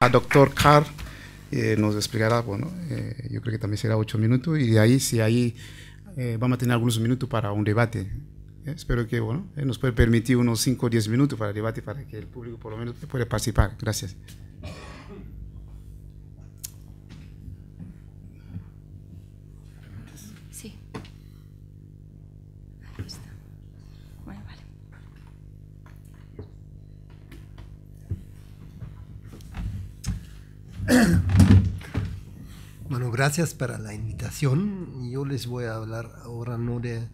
A doctor Carr eh, nos explicará, bueno, eh, yo creo que también será ocho minutos y de ahí, si ahí eh, vamos a tener algunos minutos para un debate. Espero que, bueno, nos puede permitir unos 5 o 10 minutos para el debate para que el público por lo menos pueda participar. Gracias. Bueno, gracias para la invitación. Yo les voy a hablar ahora no de,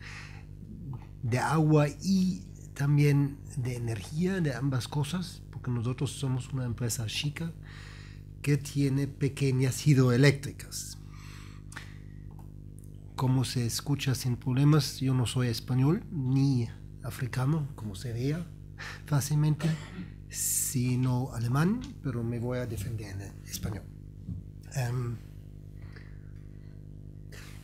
de agua y también de energía, de ambas cosas, porque nosotros somos una empresa chica que tiene pequeñas hidroeléctricas. Como se escucha sin problemas, yo no soy español ni africano, como se vea fácilmente sino alemán, pero me voy a defender en español. Em,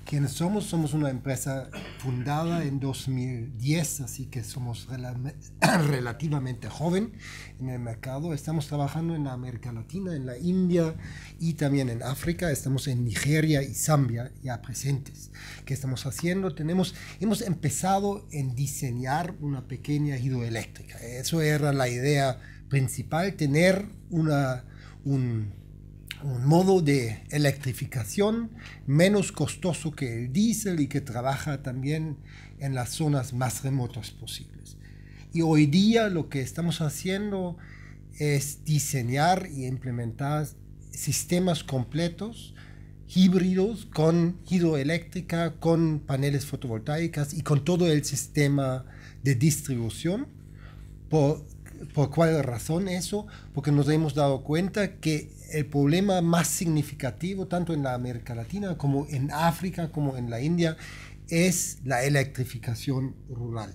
quienes ¿Quiénes somos? Somos una empresa fundada en 2010, así que somos relativamente joven en el mercado. Estamos trabajando en la América Latina, en la India y también en África. Estamos en Nigeria y Zambia ya presentes. ¿Qué estamos haciendo? Tenemos, hemos empezado en diseñar una pequeña hidroeléctrica. Eso era la idea principal tener una, un, modo de electrificación menos costoso que el diésel y que trabaja también en las zonas más remotas posibles. Y hoy día lo que estamos haciendo es diseñar y implementar sistemas completos híbridos con hidroeléctrica, con paneles fotovoltaicas y con todo el sistema de distribución por, ¿Por cuál razón eso? Porque nos hemos dado cuenta que el problema más significativo, tanto en la América Latina como en África, como en la India, es la electrificación rural.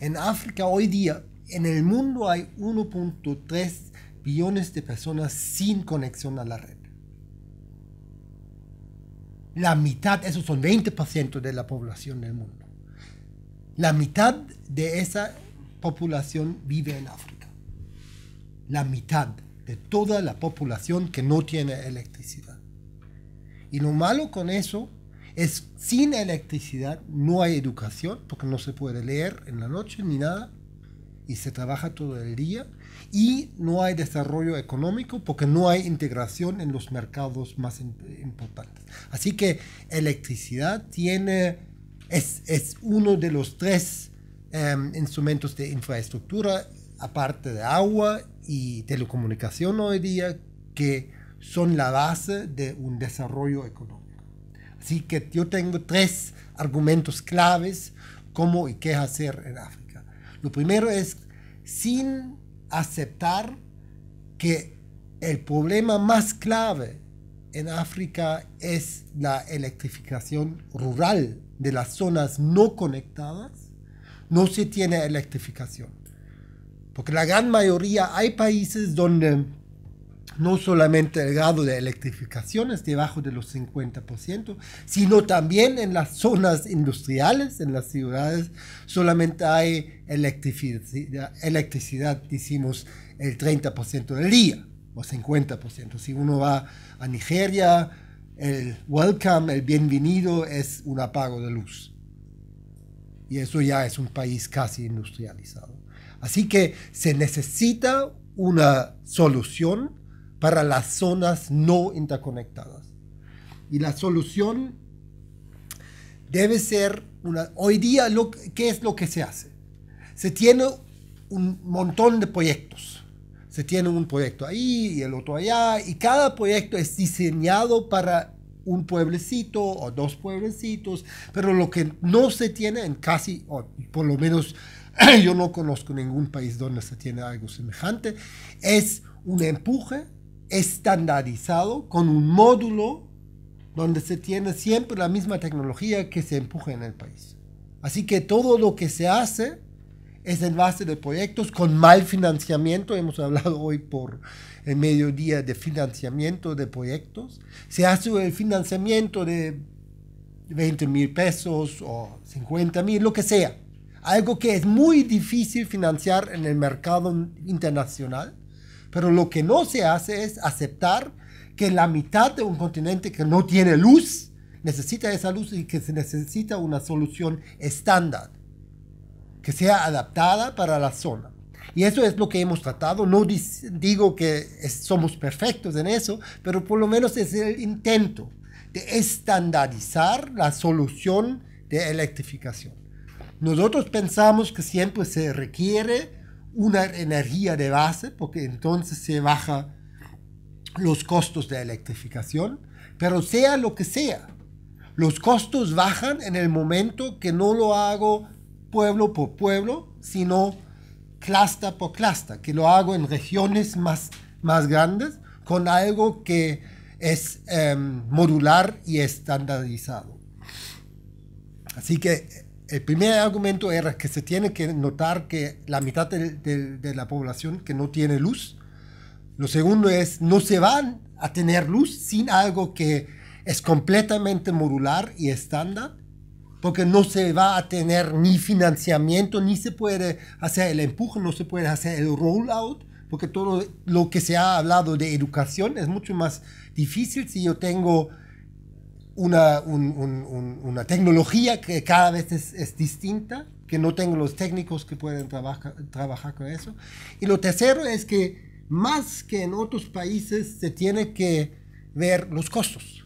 En África hoy día, en el mundo hay 1.3 billones de personas sin conexión a la red. La mitad, esos son 20% de la población del mundo. La mitad de esa población vive en África. La mitad de toda la población que no tiene electricidad. Y lo malo con eso es sin electricidad no hay educación porque no se puede leer en la noche ni nada y se trabaja todo el día y no hay desarrollo económico porque no hay integración en los mercados más importantes. Así que electricidad tiene es, es uno de los tres Em, instrumentos de infraestructura, aparte de agua y telecomunicación hoy día, que son la base de un desarrollo económico. Así que yo tengo tres argumentos claves cómo y qué hacer en África. Lo primero es sin aceptar que el problema más clave en África es la electrificación rural de las zonas no conectadas no se tiene electrificación. Porque la gran mayoría hay países donde no solamente el grado de electrificación es debajo de los 50%, sino también en las zonas industriales, en las ciudades, solamente hay electricidad, electricidad decimos, el 30% del día o 50%. Si uno va a Nigeria, el welcome, el bienvenido es un apago de luz. Y eso ya es un país casi industrializado. Así que se necesita una solución para las zonas no interconectadas. Y la solución debe ser una... Hoy día, lo, ¿qué es lo que se hace? Se tiene un montón de proyectos. Se tiene un proyecto ahí y el otro allá, y cada proyecto es diseñado para un pueblecito o dos pueblecitos, pero lo que no se tiene en casi, o por lo menos yo no conozco ningún país donde se tiene algo semejante, es un empuje estandarizado con un módulo donde se tiene siempre la misma tecnología que se empuje en el país. Así que todo lo que se hace es el base de proyectos con mal financiamiento. Hemos hablado hoy por el mediodía de financiamiento de proyectos. Se hace el financiamiento de 20 mil pesos o 50 mil, lo que sea. Algo que es muy difícil financiar en el mercado internacional. Pero lo que no se hace es aceptar que la mitad de un continente que no tiene luz necesita esa luz y que se necesita una solución estándar que sea adaptada para la zona. Y eso es lo que hemos tratado. No digo que somos perfectos en eso, pero por lo menos es el intento de estandarizar la solución de electrificación. Nosotros pensamos que siempre se requiere una energía de base porque entonces se baja los costos de electrificación, pero sea lo que sea, los costos bajan en el momento que no lo hago pueblo por pueblo, sino clasta por clasta, que lo hago en regiones más, más grandes con algo que es em, modular y estandarizado. Así que el primer argumento era que se tiene que notar que la mitad de la población que no tiene luz. Lo segundo es, no se van a tener luz sin algo que es completamente modular y estándar porque no se va a tener ni financiamiento, ni se puede hacer el empuje, no se puede hacer el rollout, porque todo lo que se ha hablado de educación es mucho más difícil si yo tengo una, una tecnología que cada vez es, distinta, que no tengo los técnicos que pueden trabajar, trabajar con eso. Y lo tercero es que más que en otros países se tiene que ver los costos.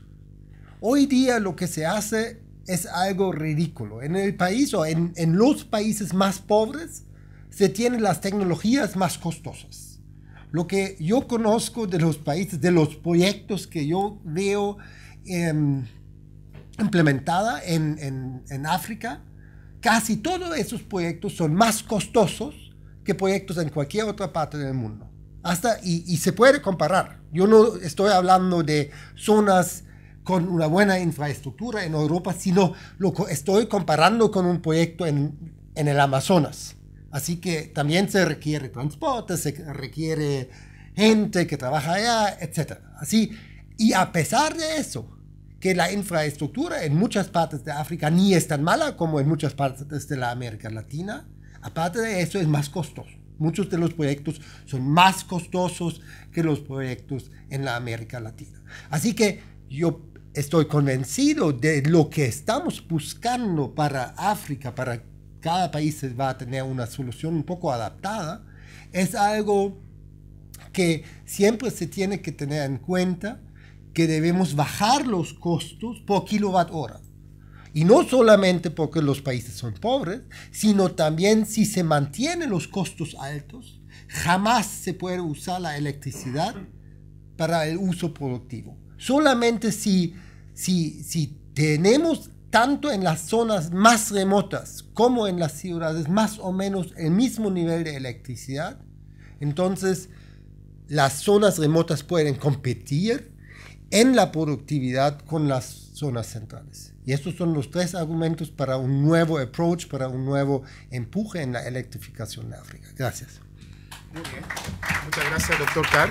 Hoy día lo que se hace es algo ridículo. En el país o en, los países más pobres se tienen las tecnologías más costosas. Lo que yo conozco de los países, de los proyectos que yo veo em, implementada en, en, África, casi todos esos proyectos son más costosos que proyectos en cualquier otra parte del mundo. Hasta, y, y, se puede comparar. Yo no estoy hablando de zonas con una buena infraestructura en Europa, sino lo estoy comparando con un proyecto en, en el Amazonas. Así que también se requiere transporte, se requiere gente que trabaja allá, etc. Así, y a pesar de eso, que la infraestructura en muchas partes de África ni es tan mala como en muchas partes de la América Latina, aparte de eso es más costoso. Muchos de los proyectos son más costosos que los proyectos en la América Latina. Así que yo estoy convencido de lo que estamos buscando para África, para cada país va a tener una solución un poco adaptada, es algo que siempre se tiene que tener en cuenta que debemos bajar los costos por kilowatt hora. Y no solamente porque los países son pobres, sino también si se mantienen los costos altos, jamás se puede usar la electricidad para el uso productivo. Solamente si, tenemos tanto en las zonas más remotas como en las ciudades más o menos el mismo nivel de electricidad, entonces las zonas remotas pueden competir en la productividad con las zonas centrales. Y estos son los tres argumentos para un nuevo approach, para un nuevo empuje en la electrificación de África. Gracias. Muy Muchas gracias, doctor Carr.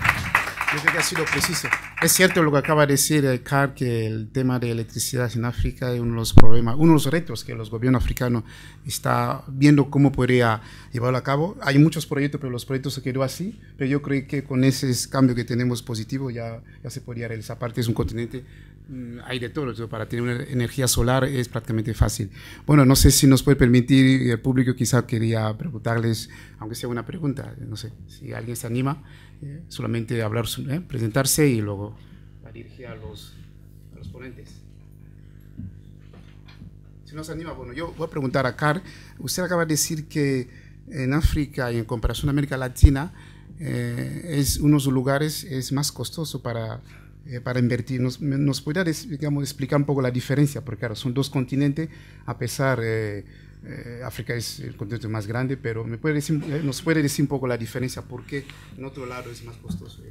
Yo creo que ha sido preciso. Es cierto lo que acaba de decir eh, CAR, que el tema de electricidad en África es uno de los problemas, uno de los retos que los gobiernos africanos está viendo cómo podría llevarlo a cabo. Hay muchos proyectos, pero los proyectos se quedó así. Pero yo creo que con ese cambio que tenemos positivo ya, se podría realizar. parte es un continente Mm, hay de todo, para tener una energía solar es prácticamente fácil. Bueno, no sé si nos puede permitir, el público quizá quería preguntarles, aunque sea una pregunta, no sé, si alguien se anima, eh, solamente hablar, eh, presentarse y luego para a los, ponentes. Si nos anima, bueno, yo voy a preguntar a Car, usted acaba de decir que en África y en comparación a América Latina, eh, uno es los lugares es más costoso para eh, para invertir. ¿Nos, puede podría digamos, explicar un poco la diferencia? Porque claro, son dos continentes, a pesar, eh, eh África es el continente más grande, pero ¿me puede decir, eh, ¿nos puede decir un poco la diferencia? ¿Por qué en otro lado es más costoso?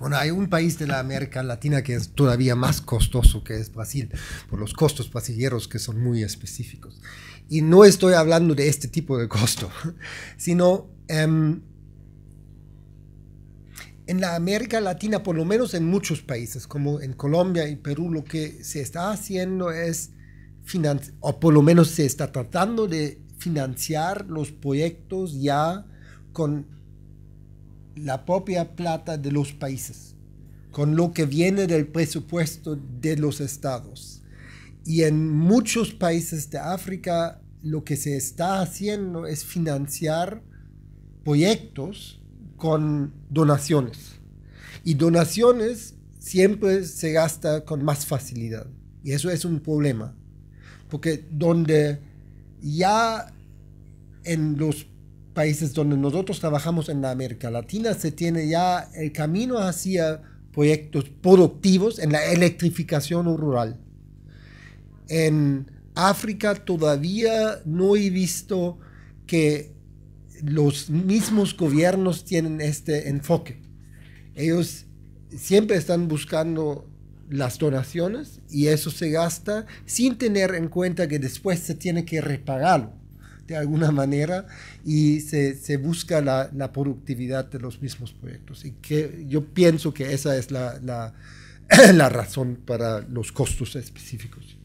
Bueno, hay un país de la América Latina que es todavía más costoso que es Brasil, por los costos brasileños que son muy específicos. Y no estoy hablando de este tipo de costo, sino... Em, en la América Latina, por lo menos en muchos países, como en Colombia y Perú, lo que se está haciendo es, o por lo menos se está tratando de financiar los proyectos ya con la propia plata de los países, con lo que viene del presupuesto de los estados. Y en muchos países de África lo que se está haciendo es financiar proyectos con donaciones. Y donaciones siempre se gasta con más facilidad. Y eso es un problema. Porque donde ya en los países donde nosotros trabajamos en la América Latina se tiene ya el camino hacia proyectos productivos en la electrificación rural. En África todavía no he visto que los mismos gobiernos tienen este enfoque. Ellos siempre están buscando las donaciones y eso se gasta sin tener en cuenta que después se tiene que repagarlo de alguna manera y se, busca la, productividad de los mismos proyectos. Y que yo pienso que esa es la, razón para los costos específicos.